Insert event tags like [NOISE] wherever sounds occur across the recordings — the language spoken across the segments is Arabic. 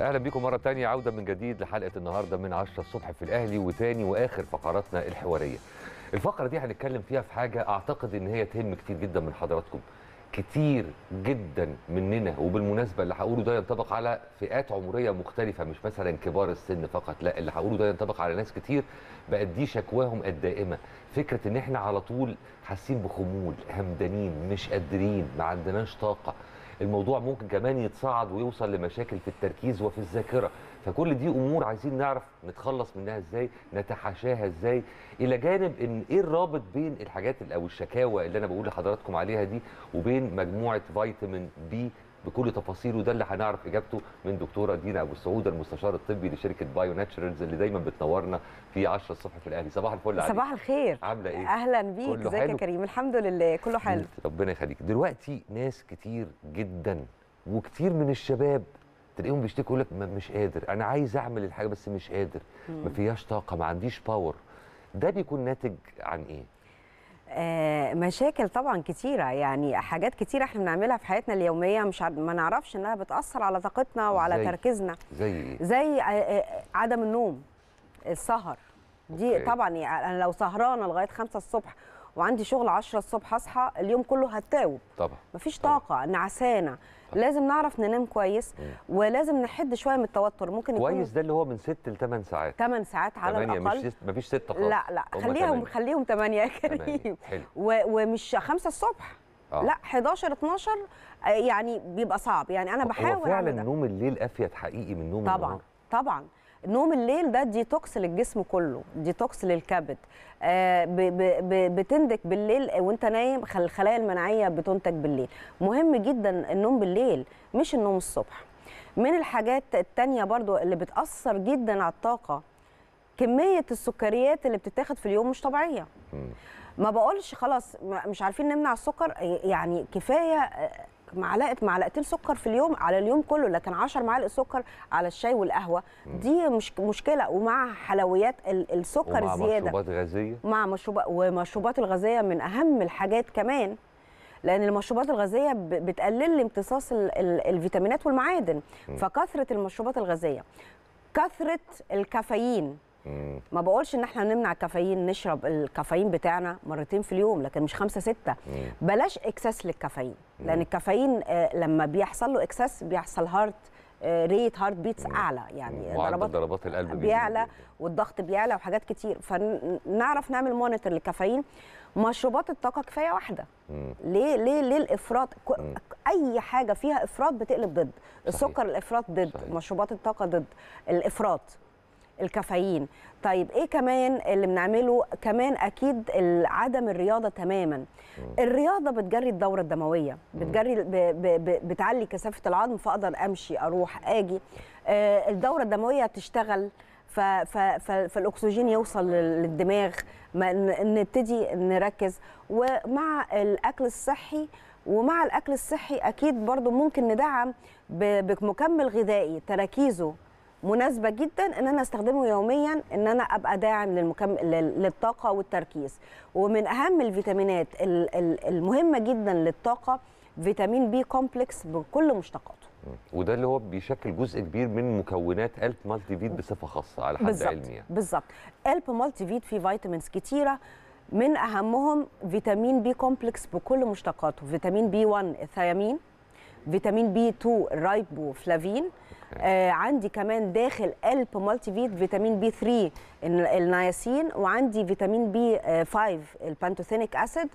اهلا بيكم مره تانية عوده من جديد لحلقه النهارده من 10 الصبح في الاهلي وتاني واخر فقراتنا الحواريه الفقره دي هنتكلم فيها في حاجه اعتقد ان هي تهم كتير جدا من حضراتكم كتير جدا مننا وبالمناسبه اللي هقوله ده ينطبق على فئات عمريه مختلفه مش مثلا كبار السن فقط لا اللي هقوله ده ينطبق على ناس كتير بقت دي شكواهم الدائمه فكره ان احنا على طول حاسين بخمول همدانين مش قادرين ما عندناش طاقه الموضوع ممكن كمان يتصاعد ويوصل لمشاكل في التركيز وفي الذاكره فكل دي امور عايزين نعرف نتخلص منها ازاي نتحاشاها ازاي الى جانب ان ايه الرابط بين الحاجات او الشكاوى اللي انا بقول لحضراتكم عليها دي وبين مجموعه فيتامين بي بكل تفاصيله ده اللي هنعرف اجابته من دكتوره دينا ابو السعود المستشار الطبي لشركه بايو ناتشرالز اللي دايما بتنورنا في 10 الصبح في الاهلي صباح الفل عليك صباح الخير عامله ايه اهلا بيك ازيك يا كريم الحمد لله كله حلو ربنا يخليك دلوقتي ناس كتير جدا وكتير من الشباب تلاقيهم بيشتكوا يقول لك مش قادر انا عايز اعمل الحاجه بس مش قادر ما فيهاش طاقه ما عنديش باور ده بيكون ناتج عن ايه آه، مشاكل طبعا كتيره يعني حاجات كتيره احنا بنعملها في حياتنا اليوميه مش ما نعرفش انها بتاثر على طاقتنا وعلى زي تركيزنا زي إيه؟ زي آه، آه، عدم النوم السهر دي أوكي. طبعا يعني انا لو سهرانه لغايه 5 الصبح وعندي شغل 10 الصبح اصحى اليوم كله هتاوب طبعا مفيش طاقه نعسانه لازم نعرف ننام كويس ولازم نحد شويه من التوتر ممكن يكون كويس ده اللي هو من 6 ل 8 ساعات 8 ساعات على الاقل مش مفيش 6 خالص لا لا خليهم خليهم 8 يا كريم حلو. ومش 5 الصبح آه. لا 11 12 آه، يعني بيبقى صعب يعني انا بحاول هو فعلا نوم الليل افيد حقيقي من نوم طبعا النهار. طبعا نوم الليل ده ديتوكس للجسم كله ديتوكس للكبد آه، بتندك بالليل وانت نايم الخلايا المناعيه بتنتج بالليل مهم جدا النوم بالليل مش النوم الصبح من الحاجات التانية برضو اللي بتأثر جدا على الطاقة كمية السكريات اللي بتتاخد في اليوم مش طبيعية ما بقولش خلاص مش عارفين نمنع السكر يعني كفاية آه، معلقه معلقتين سكر في اليوم على اليوم كله لكن 10 معالق سكر على الشاي والقهوه دي مش مشكله ومع حلويات السكر ومع الزياده مع مشروبات غازيه مع مشروبات ومشروبات الغازيه من اهم الحاجات كمان لان المشروبات الغازيه بتقلل لي امتصاص الفيتامينات والمعادن فكثره المشروبات الغازيه كثره الكافيين ما بقولش ان احنا نمنع الكافيين نشرب الكافيين بتاعنا مرتين في اليوم لكن مش خمسة ستة مم. بلاش اكسس للكافيين لان الكافيين آه، لما بيحصل له اكسس بيحصل هارت ريت هارت بيتس اعلى يعني ضربات ضربات القلب بيعلى والضغط بيعلى وحاجات كتير فنعرف نعمل مونيتور للكافيين مشروبات الطاقه كفايه واحده ليه ليه ليه الافراط اي حاجه فيها افراط بتقلب ضد السكر الافراط ضد مشروبات الطاقه ضد الافراط الكافيين طيب ايه كمان اللي بنعمله كمان اكيد عدم الرياضه تماما الرياضه بتجري الدوره الدمويه بتجري ب ب بتعلي كثافه العظم فاقدر امشي اروح اجي آه الدوره الدمويه تشتغل فالاكسجين يوصل للدماغ نبتدي نركز ومع الاكل الصحي ومع الاكل الصحي اكيد برضو ممكن ندعم بمكمل غذائي تركيزه مناسبه جدا ان انا استخدمه يوميا ان انا ابقى داعم للمكم... للطاقه والتركيز ومن اهم الفيتامينات المهمه جدا للطاقه فيتامين بي كومبلكس بكل مشتقاته وده اللي هو بيشكل جزء كبير من مكونات ألب مالتي فيت بصفه خاصه على حد بالزبط. علمي يعني. بالظبط ألب مالتي فيت فيه فيتامينز كتيره من اهمهم فيتامين بي كومبلكس بكل مشتقاته فيتامين بي 1 الثيامين فيتامين بي 2 الرايبوفلافين آه عندي كمان داخل قلب مالتي فيت فيتامين بي 3 النياسين وعندي فيتامين بي 5 البانتوثينيك اسيد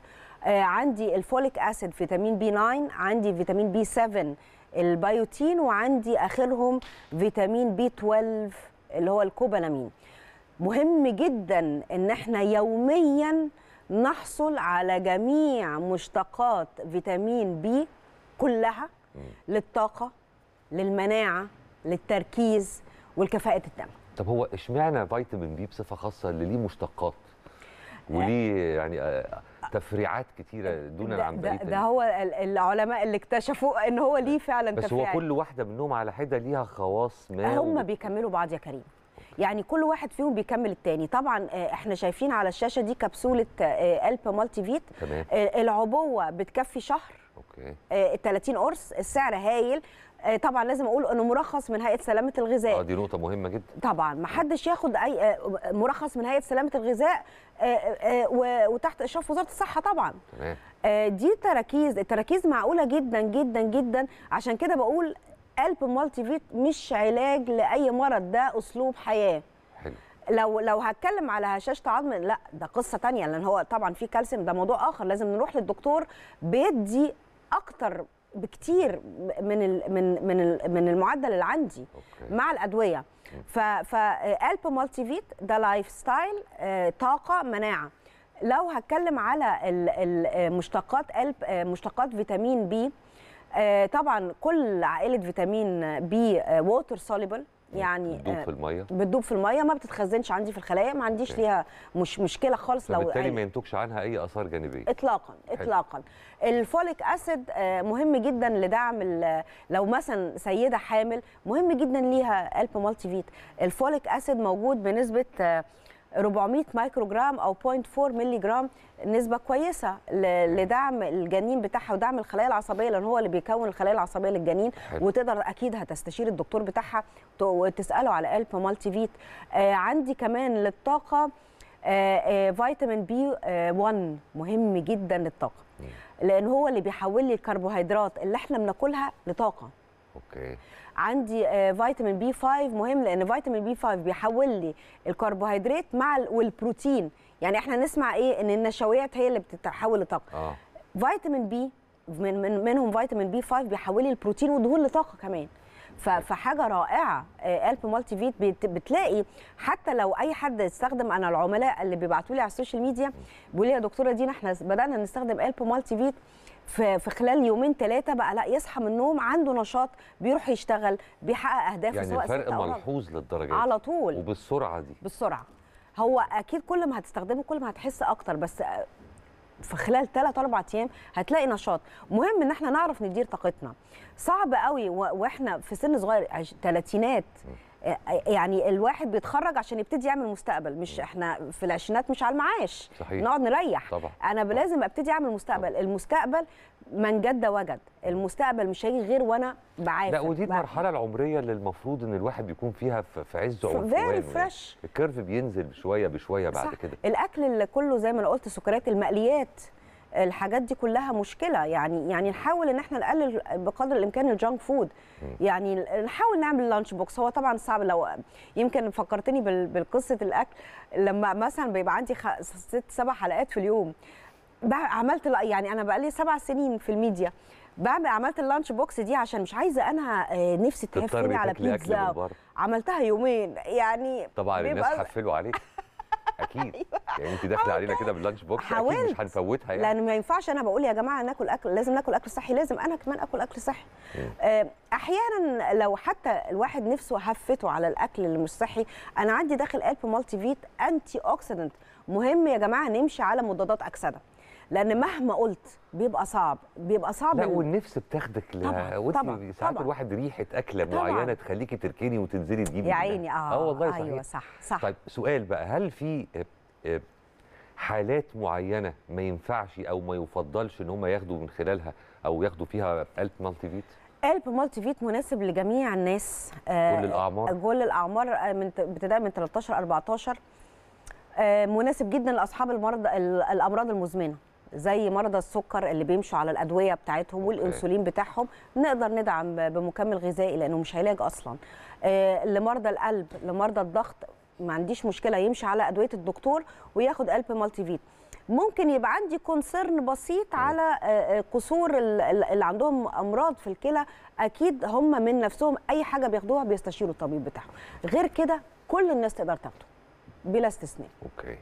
آه عندي الفوليك اسيد فيتامين بي 9 عندي فيتامين بي 7 البيوتين وعندي اخرهم فيتامين بي 12 اللي هو الكوبالامين مهم جدا ان احنا يوميا نحصل على جميع مشتقات فيتامين بي كلها للطاقه للمناعه للتركيز والكفاءه التامه طب هو اشمعنى فيتامين بي بصفه خاصه اللي ليه مشتقات وليه يعني آه، تفريعات كتيره دون عن ده, ده هو العلماء اللي اكتشفوا ان هو ليه فعلا بس تفريعات. هو كل واحده منهم على حده ليها خواص ما هم بيكملوا بعض يا كريم يعني كل واحد فيهم بيكمل التاني طبعا آه، احنا شايفين على الشاشه دي كبسوله آه، ألب مالتي فيت تمام. العبوه بتكفي شهر اوكي 30 قرص السعر هايل آه، طبعا لازم اقول انه مرخص من هيئه سلامه الغذاء اه دي نقطه مهمه جدا طبعا ما حدش ياخد اي آه، مرخص من هيئه سلامه الغذاء آه، وتحت اشراف وزاره الصحه طبعا تمام دي تراكيز التراكيز معقوله جدا جدا جدا عشان كده بقول قلب مالتي فيت مش علاج لاي مرض ده اسلوب حياه حلو لو لو هتكلم على هشاشه عظم لا ده قصه تانية لان هو طبعا في كالسيوم ده موضوع اخر لازم نروح للدكتور بيدي اكتر بكتير من من من من المعدل اللي عندي أوكي. مع الادويه فالب مالتي فيت ده لايف ستايل آه، طاقه مناعه لو هتكلم على المشتقات الب آه، مشتقات فيتامين بي آه، طبعا كل عائله فيتامين بي ووتر سوليبل يعني بتدوب آه، في الميه بتدوب في الميه ما بتتخزنش عندي في الخلايا ما عنديش ليها مش مشكله خالص لو بالتالي ما ينتجش عنها اي اثار جانبيه اطلاقا اطلاقا الفوليك اسيد آه، مهم جدا لدعم لو مثلا سيده حامل مهم جدا ليها قلب مالتي فيت الفوليك اسيد موجود بنسبه آه، 400 مايكرو جرام او 0.4 مللي جرام نسبه كويسه لدعم الجنين بتاعها ودعم الخلايا العصبيه لان هو اللي بيكون الخلايا العصبيه للجنين حلو. وتقدر اكيد هتستشير الدكتور بتاعها وتساله على الف مالتي فيت آه عندي كمان للطاقه آه آه فيتامين بي 1 مهم جدا للطاقه لان هو اللي بيحول لي الكربوهيدرات اللي احنا بناكلها لطاقه اوكي عندي آه، فيتامين بي 5 مهم لان فيتامين بي 5 بيحول لي الكربوهيدرات مع والبروتين يعني احنا نسمع ايه ان النشويات هي اللي بتتحول لطاقه آه. فيتامين بي من من منهم فيتامين بي 5 بيحول لي البروتين والدهون لطاقه كمان فحاجه رائعه الب مالتي فيت بتلاقي حتى لو اي حد استخدم انا العملاء اللي بيبعتوا لي على السوشيال ميديا بيقولوا لي يا دكتوره دينا احنا بدانا نستخدم الب مالتي فيت في خلال يومين ثلاثه بقى لا يصحى من النوم عنده نشاط بيروح يشتغل بيحقق اهدافه يعني سواء الفرق ملحوظ للدرجه دي على طول وبالسرعه دي بالسرعه هو اكيد كل ما هتستخدمه كل ما هتحس اكتر بس في خلال ثلاث أربع ايام هتلاقي نشاط مهم ان احنا نعرف ندير طاقتنا صعب قوي واحنا في سن صغير ثلاثينات يعني الواحد بيتخرج عشان يبتدي يعمل مستقبل مش احنا في العشرينات مش على المعاش صحيح. نقعد نريح طبعا. انا لازم ابتدي اعمل مستقبل طبعا. المستقبل من جد وجد المستقبل مش هيجي غير وانا بعافر لا ودي المرحله العمريه اللي المفروض ان الواحد بيكون فيها في عز عمره فريش الكيرف بينزل شويه بشويه بعد صح. كده الاكل اللي كله زي ما انا قلت سكريات المقليات الحاجات دي كلها مشكله يعني يعني نحاول ان احنا نقلل بقدر الامكان الجانك فود يعني نحاول نعمل لانش بوكس هو طبعا صعب لو يمكن فكرتني بالقصه الاكل لما مثلا بيبقى عندي ست سبع حلقات في اليوم عملت يعني انا بقالي سبع سنين في الميديا بعمل عملت اللانش بوكس دي عشان مش عايزه انا آه، نفسي تهفني على بيتزا عملتها يومين يعني طبعا الناس حفلوا عليك اكيد [LAUGHS] أيوة. يعني انت داخله علينا كده باللانش بوكس اكيد مش هنفوتها يعني لان ما ينفعش انا بقول يا جماعه ناكل اكل لازم ناكل اكل صحي لازم انا كمان اكل اكل صحي آه، احيانا لو حتى الواحد نفسه هفته على الاكل اللي مش صحي انا عندي داخل قلب مالتي فيت انتي اوكسيدنت مهم يا جماعه نمشي على مضادات اكسده لان مهما قلت بيبقى صعب بيبقى صعب لا والنفس بتاخدك ل... طبعا ساعات الواحد ريحه اكله معينه تخليكي تركني وتنزلي تجيبي يا عيني اه اه والله صحيح ايوه صح صح طيب سؤال بقى هل في آه، آه، حالات معينه ما ينفعش او ما يفضلش ان هم ياخدوا من خلالها او ياخدوا فيها قلب مالتي فيت قلب مالتي فيت مناسب لجميع الناس كل آه، الاعمار كل الاعمار من ابتداء من 13 14 مناسب جدا لاصحاب المرض الامراض المزمنه زي مرضى السكر اللي بيمشوا على الادويه بتاعتهم والانسولين بتاعهم نقدر ندعم بمكمل غذائي لانه مش علاج اصلا آه، لمرضى القلب لمرضى الضغط ما عنديش مشكله يمشي على ادويه الدكتور وياخد قلب مالتي فيت ممكن يبقى عندي كونسيرن بسيط على قصور آه، آه، اللي عندهم امراض في الكلى اكيد هم من نفسهم اي حاجه بياخدوها بيستشيروا الطبيب بتاعهم غير كده كل الناس تقدر تاخده بلا استثناء اوكي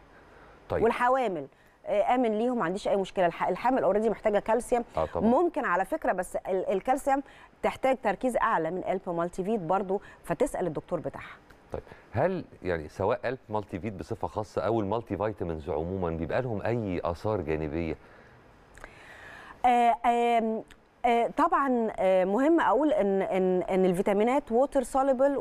طيب والحوامل آه، امن ليهم ما عنديش اي مشكله الحامل اوريدي محتاجه كالسيوم آه طبعا. ممكن على فكره بس الكالسيوم تحتاج تركيز اعلى من الب مالتي فيت برضو فتسال الدكتور بتاعها طيب هل يعني سواء الب مالتي فيت بصفه خاصه او المالتي فيتامينز عموما بيبقى لهم اي اثار جانبيه آه آه آه، طبعا آه، مهم اقول ان ان ان الفيتامينات ووتر سوليبل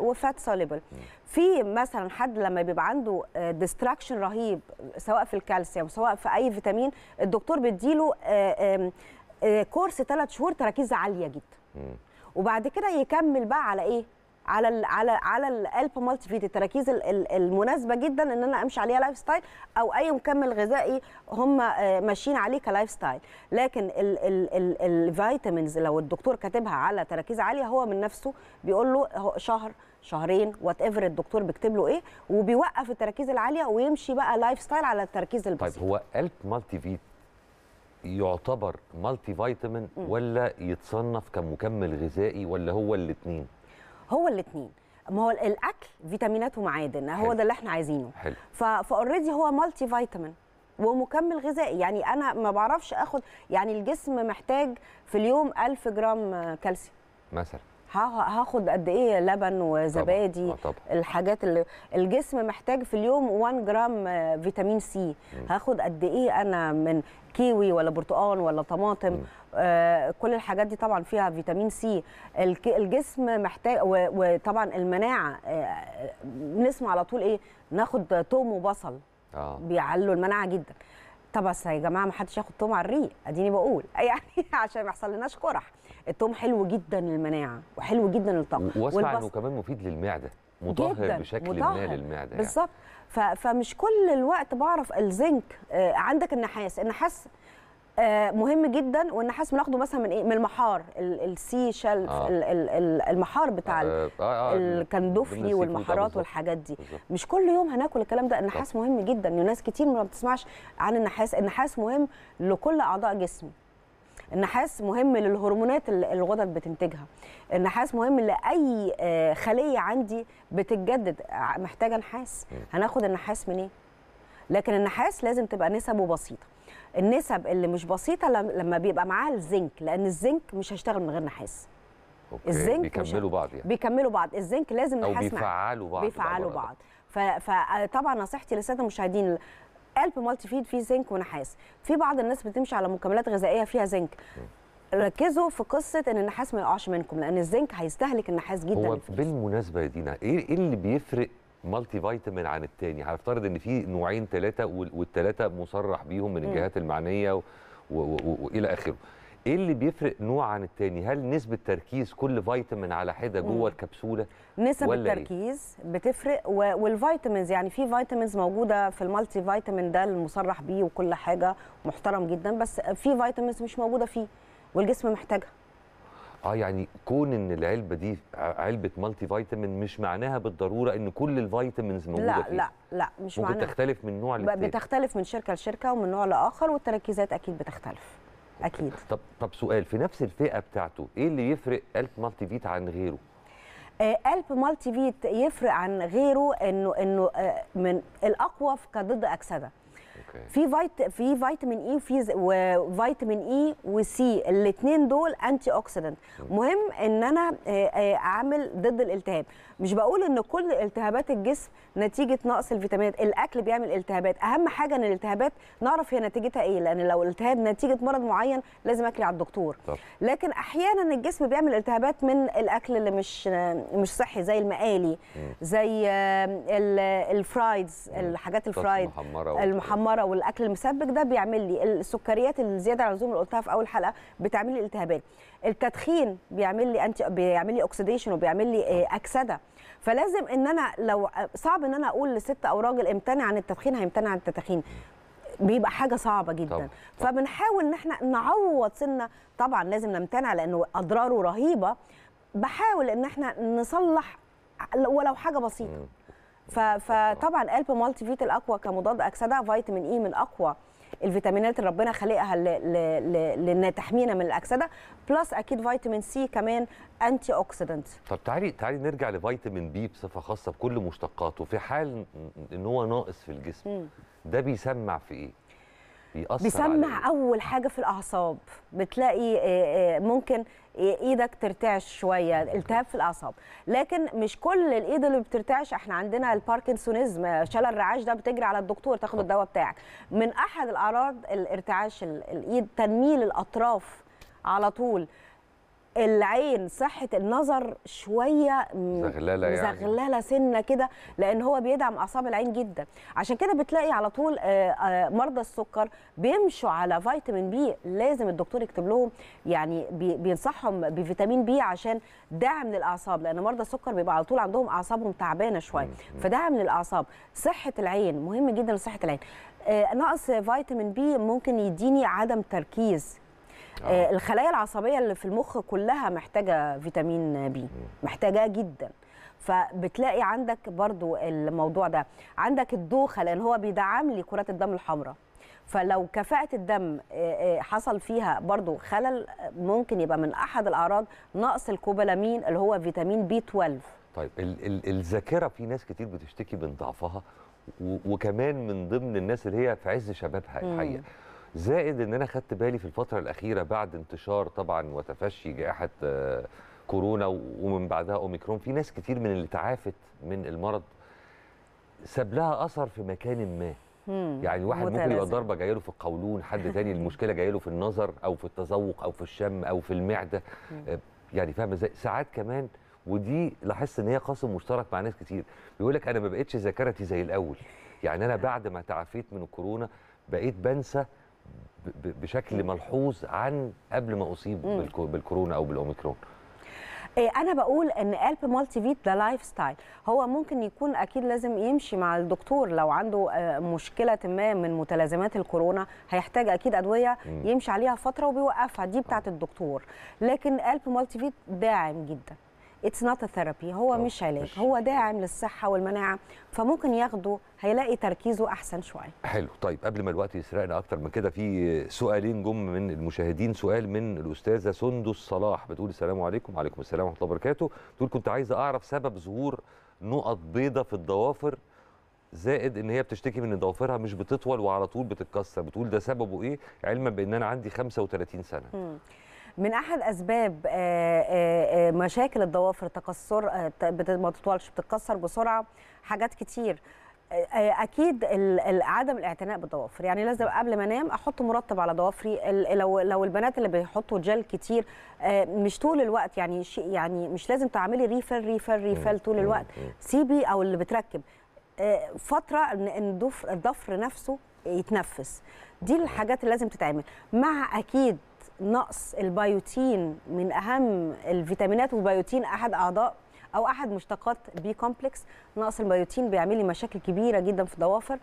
وفات سوليبل في مثلا حد لما بيبقى عنده ديستراكشن آه، رهيب سواء في الكالسيوم سواء في اي فيتامين الدكتور بيديله كورس ثلاث شهور تركيز عاليه جدا وبعد كده يكمل بقى على ايه على الـ على على الالب مالتي فيت التراكيز المناسبه جدا ان انا امشي عليها لايف ستايل او اي مكمل غذائي هم آه، ماشيين عليه كلايف ستايل لكن الفيتامينز لو الدكتور كاتبها على تراكيز عاليه هو من نفسه بيقول له شهر شهرين وات ايفر الدكتور بيكتب له ايه وبيوقف التراكيز العاليه ويمشي بقى لايف ستايل على التركيز البسيط طيب هو الب مالتي فيت يعتبر مالتي فيتامين ولا يتصنف كمكمل غذائي ولا هو الاثنين هو الاثنين ما هو الاكل فيتامينات ومعادن هو ده اللي احنا عايزينه فاوريدي هو مالتي فيتامين ومكمل غذائي يعني انا ما بعرفش اخد يعني الجسم محتاج في اليوم 1000 جرام كالسيوم مثلا هاخد قد ايه لبن وزبادي طبعا. آه، طبعا. الحاجات اللي الجسم محتاج في اليوم 1 جرام آه، فيتامين سي هاخد قد ايه انا من كيوي ولا برتقال ولا طماطم آه كل الحاجات دي طبعا فيها فيتامين سي الجسم محتاج وطبعا المناعه آه نسمع على طول ايه ناخد توم وبصل آه. بيعلوا المناعه جدا طب بس يا جماعه ما حدش ياخد توم على الريق اديني بقول [LAUGHS] يعني عشان ما يحصل لناش قرح التوم حلو جدا للمناعه وحلو جدا للطاقه واسمع انه كمان مفيد للمعده مطهر جداً بشكل مطهر. ما للمعده يعني. بالظبط يعني. فمش كل الوقت بعرف الزنك آه عندك النحاس النحاس آه، مهم جدا والنحاس بناخده مثلا من ايه من المحار السي شل آه. المحار بتاع آه. آه. آه. الكندفلي آه، والمحارات والحاجات دي بالزبط. مش كل يوم هناكل الكلام ده النحاس طب. مهم جدا وناس كتير ما بتسمعش عن النحاس النحاس مهم لكل اعضاء جسمي النحاس مهم للهرمونات اللي الغدد بتنتجها النحاس مهم لاي آه، خليه عندي بتتجدد محتاجه نحاس هناخد النحاس منين إيه؟ لكن النحاس لازم تبقى نسبه بسيطه النسب اللي مش بسيطه لما بيبقى معاها الزنك لان الزنك مش هيشتغل من غير نحاس أوكي. الزنك بيكملوا بعض يعني بيكملوا بعض الزنك لازم نحاس بيفعلوا بعض بيفعلوا بعض, بعض. فطبعا نصيحتي للساده المشاهدين قلب مالتي فيد فيه زنك ونحاس في بعض الناس بتمشي على مكملات غذائيه فيها زنك ركزوا في قصه ان النحاس ما يقعش منكم لان الزنك هيستهلك النحاس جدا هو بالمناسبه يا دينا ايه, إيه اللي بيفرق مالتي فيتامين عن الثاني هنفترض ان في نوعين ثلاثه والثلاثه مصرح بيهم من الجهات المعنيه والى اخره ايه اللي بيفرق نوع عن التاني هل نسبه تركيز كل فيتامين على حده جوه الكبسوله نسب ولا إيه؟ التركيز إيه؟ بتفرق و... والفيتامينز يعني في فيتامينز موجوده في المالتي فيتامين ده المصرح بيه وكل حاجه محترم جدا بس في فيتامينز مش موجوده فيه والجسم محتاجها اه يعني كون ان العلبه دي علبه مالتي فيتامين مش معناها بالضروره ان كل الفيتامينز موجوده لا فيه. لا لا مش معناها بتختلف من نوع لتاني بتختلف من شركه لشركه ومن نوع لاخر والتركيزات اكيد بتختلف اكيد طب طب سؤال في نفس الفئه بتاعته ايه اللي يفرق الف مالتي فيت عن غيره آه، الب مالتي فيت يفرق عن غيره انه انه آه، من الاقوى كضد اكسده في فيت في فيتامين اي e، وفي وفيتامين اي e وسي الاثنين دول انتي اوكسيدنت مهم ان انا آه، آه، اعمل ضد الالتهاب مش بقول ان كل التهابات الجسم نتيجه نقص الفيتامينات الاكل بيعمل التهابات اهم حاجه ان الالتهابات نعرف هي نتيجتها ايه لان لو التهاب نتيجه مرض معين لازم اكلي على الدكتور لكن احيانا الجسم بيعمل التهابات من الاكل اللي مش مش صحي زي المقالي زي آه، الفرايدز الحاجات الفرايد المحمره السيجاره والاكل المسبك ده بيعمل لي السكريات الزياده عن اللزوم اللي قلتها في اول حلقه بتعمل لي التهابات التدخين بيعمل لي انتي بيعمل لي اوكسيديشن وبيعمل لي آه، اكسده فلازم ان انا لو صعب ان انا اقول لست او راجل امتنع عن التدخين هيمتنع عن التدخين بيبقى حاجه صعبه جدا طبعا. فبنحاول ان احنا نعوض سنه طبعا لازم نمتنع لانه اضراره رهيبه بحاول ان احنا نصلح ولو حاجه بسيطه فطبعا قلب مالتي فيت الاقوى كمضاد اكسده فيتامين اي e من اقوى الفيتامينات اللي ربنا خلقها لان تحمينا من الاكسده بلس اكيد فيتامين سي كمان انتي اوكسيدنت طب تعالي تعالي نرجع لفيتامين بي بصفه خاصه بكل مشتقاته في حال ان هو ناقص في الجسم ده بيسمع في ايه بيأثر بيسمع عليك. اول حاجه في الاعصاب بتلاقي آه، آه، ممكن ايدك ترتعش شويه التهاب في الاعصاب لكن مش كل الايد اللي بترتعش احنا عندنا الباركنسونيزم شلل الرعاش ده بتجري على الدكتور تاخد الدواء بتاعك من احد الاعراض الارتعاش الايد تنميل الاطراف على طول العين صحه النظر شويه زغلله يعني زغلله سنه كده لان هو بيدعم اعصاب العين جدا عشان كده بتلاقي على طول آه، آه، مرضى السكر بيمشوا على فيتامين بي لازم الدكتور يكتب لهم يعني بينصحهم بفيتامين بي عشان دعم للاعصاب لان مرضى السكر بيبقى على طول عندهم اعصابهم تعبانه شويه فدعم للاعصاب صحه العين مهم جدا صحه العين آه، نقص فيتامين بي ممكن يديني عدم تركيز آه،, آه. الخلايا العصبيه اللي في المخ كلها محتاجه فيتامين بي محتاجاه جدا فبتلاقي عندك برضو الموضوع ده عندك الدوخه لان هو بيدعم لي كرات الدم الحمراء فلو كفاءة الدم آه، آه، حصل فيها برضو خلل ممكن يبقى من أحد الأعراض نقص الكوبالامين اللي هو فيتامين بي 12 طيب ال ال الذاكرة في ناس كتير بتشتكي من ضعفها وكمان من ضمن الناس اللي هي في عز شبابها الحقيقة زائد ان انا خدت بالي في الفتره الاخيره بعد انتشار طبعا وتفشي جائحه آه، كورونا ومن بعدها اوميكرون في ناس كتير من اللي تعافت من المرض ساب لها اثر في مكان ما يعني واحد متلازم. ممكن يبقى ضربه جايه له في القولون حد تاني المشكله جايه له في النظر او في التذوق او في الشم او في المعده آه، يعني فاهم ازاي ساعات كمان ودي لاحظت ان هي قاسم مشترك مع ناس كتير بيقول لك انا ما بقتش ذاكرتي زي الاول يعني انا بعد ما تعافيت من الكورونا بقيت بنسى بشكل ملحوظ عن قبل ما اصيب بالكورونا او بالاوميكرون إيه، انا بقول ان الب مالتي فيت ده لايف ستايل هو ممكن يكون اكيد لازم يمشي مع الدكتور لو عنده آه، مشكله ما من متلازمات الكورونا هيحتاج اكيد ادويه يمشي عليها فتره وبيوقفها دي بتاعه آه. الدكتور لكن الب مالتي فيت داعم جدا اتس نوت ثيرابي هو مش علاج هو داعم للصحه والمناعه فممكن ياخده هيلاقي تركيزه احسن شويه حلو طيب قبل ما الوقت يسرقنا اكتر من كده في سؤالين جم من المشاهدين سؤال من الاستاذه سندس صلاح بتقول السلام عليكم وعليكم السلام ورحمه الله وبركاته بتقول كنت عايزه اعرف سبب ظهور نقط بيضة في الضوافر زائد ان هي بتشتكي من ان ضوافرها مش بتطول وعلى طول بتتكسر بتقول ده سببه ايه علما بان انا عندي 35 سنه من احد اسباب آه، آه، آه، مشاكل الضوافر تكسر ما تطولش بتتكسر بسرعه حاجات كتير اكيد عدم الاعتناء بالضوافر يعني لازم قبل ما انام احط مرطب على ضوافري لو لو البنات اللي بيحطوا جل كتير مش طول الوقت يعني يعني مش لازم تعملي ريفل ريفل ريفل طول الوقت سيبي او اللي بتركب فتره ان الضفر نفسه يتنفس دي الحاجات اللي لازم تتعمل مع اكيد نقص البيوتين من اهم الفيتامينات والبيوتين احد اعضاء او احد مشتقات بي كومبلكس نقص البيوتين بيعمل لي مشاكل كبيره جدا في الضوافر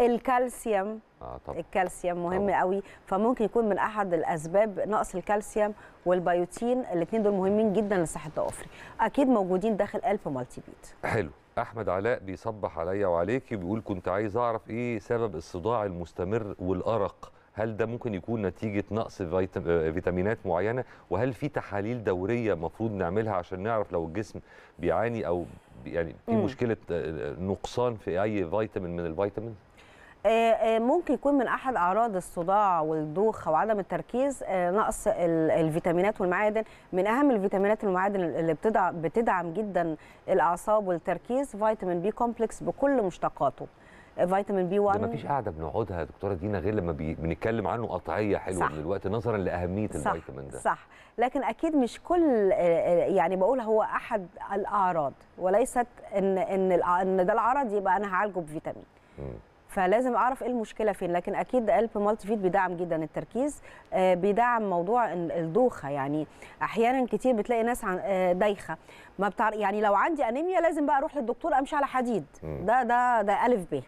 الكالسيوم آه طبعا. الكالسيوم مهم طبعا. قوي فممكن يكون من احد الاسباب نقص الكالسيوم والبيوتين الاثنين دول مهمين جدا لصحه الضوافر اكيد موجودين داخل قلب مالتي بيت حلو احمد علاء بيصبح عليا وعليكي بيقول كنت عايز اعرف ايه سبب الصداع المستمر والارق هل ده ممكن يكون نتيجه نقص آه، فيتامينات معينه وهل في تحاليل دوريه المفروض نعملها عشان نعرف لو الجسم بيعاني او يعني في مشكله آه، نقصان في اي فيتامين من الفيتامين آه، ممكن يكون من احد اعراض الصداع والدوخه وعدم التركيز نقص الفيتامينات والمعادن من اهم الفيتامينات والمعادن اللي بتدعم جدا الاعصاب والتركيز فيتامين بي كومبلكس بكل مشتقاته فيتامين بي 1 ده فيش قاعده بنقعدها يا دكتوره دينا غير لما بنتكلم عنه قطعيه حلوه صح. دلوقتي نظرا لاهميه الفيتامين ده صح لكن اكيد مش كل آه، آه، يعني بقول هو احد الاعراض وليست ان ان ان ده العرض يبقى انا هعالجه بفيتامين فلازم اعرف ايه المشكله فين لكن اكيد قلب مالتي فيت بيدعم جدا التركيز آه، بيدعم موضوع الدوخه يعني احيانا كتير بتلاقي ناس دايخه ما بتعرف يعني لو عندي انيميا لازم بقى اروح للدكتور امشي على حديد ده ده ده الف ب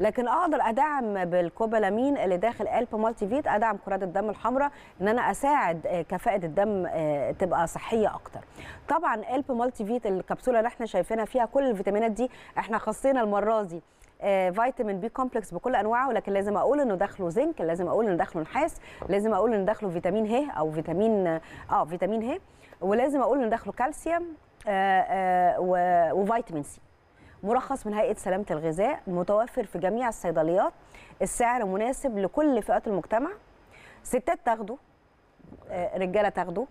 لكن اقدر ادعم بالكوبالامين اللي داخل الب مالتي فيت ادعم كرات الدم الحمراء ان انا اساعد آه، كفاءه الدم آه، تبقى صحيه اكتر طبعا الب مالتي فيت الكبسوله اللي احنا شايفينها فيها كل الفيتامينات دي احنا خصينا المره دي آه، فيتامين بي كومبلكس بكل انواعه لكن لازم اقول انه داخله زنك لازم اقول انه داخله نحاس لازم اقول انه داخله فيتامين ه او فيتامين اه فيتامين ه ولازم اقول انه داخله كالسيوم وفيتامين سي مرخص من هيئه سلامه الغذاء متوفر في جميع الصيدليات السعر مناسب لكل فئات المجتمع ستات تاخده آه، رجاله تاخده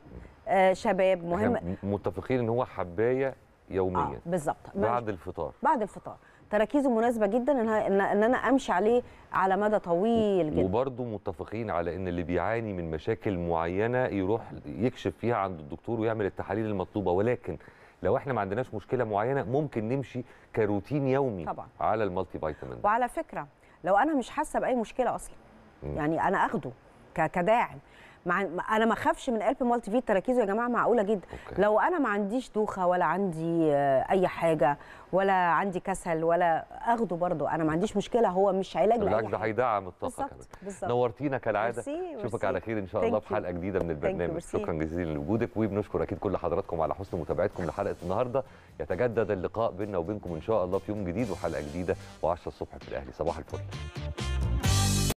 آه، شباب مهم متفقين ان هو حبايه يوميا آه بالظبط بعد الفطار بعد الفطار تركيزه مناسبه جدا ان ان انا امشي عليه على مدى طويل جدا وبرضه متفقين على ان اللي بيعاني من مشاكل معينه يروح يكشف فيها عند الدكتور ويعمل التحاليل المطلوبه ولكن لو احنا ما عندناش مشكله معينه ممكن نمشي كروتين يومي طبعا. على المالتي فيتامين ده. وعلى فكره لو انا مش حاسه باي مشكله اصلا يعني انا اخده كداعم مع... انا ما اخافش من قلب مالتي فيت تركيزه يا جماعه معقوله جدا أوكي. لو انا ما عنديش دوخه ولا عندي آه، اي حاجه ولا عندي كسل ولا اخده برضو انا ما عنديش مشكله هو مش علاج بالعكس ده هيدعم الطاقه كمان نورتينا كالعاده اشوفك على خير ان شاء الله في حلقه جديده من البرنامج شكرا جزيلا لوجودك وبنشكر اكيد كل حضراتكم على حسن متابعتكم لحلقه النهارده يتجدد اللقاء بيننا وبينكم ان شاء الله في يوم جديد وحلقه جديده و10 الصبح في الاهلي صباح الفل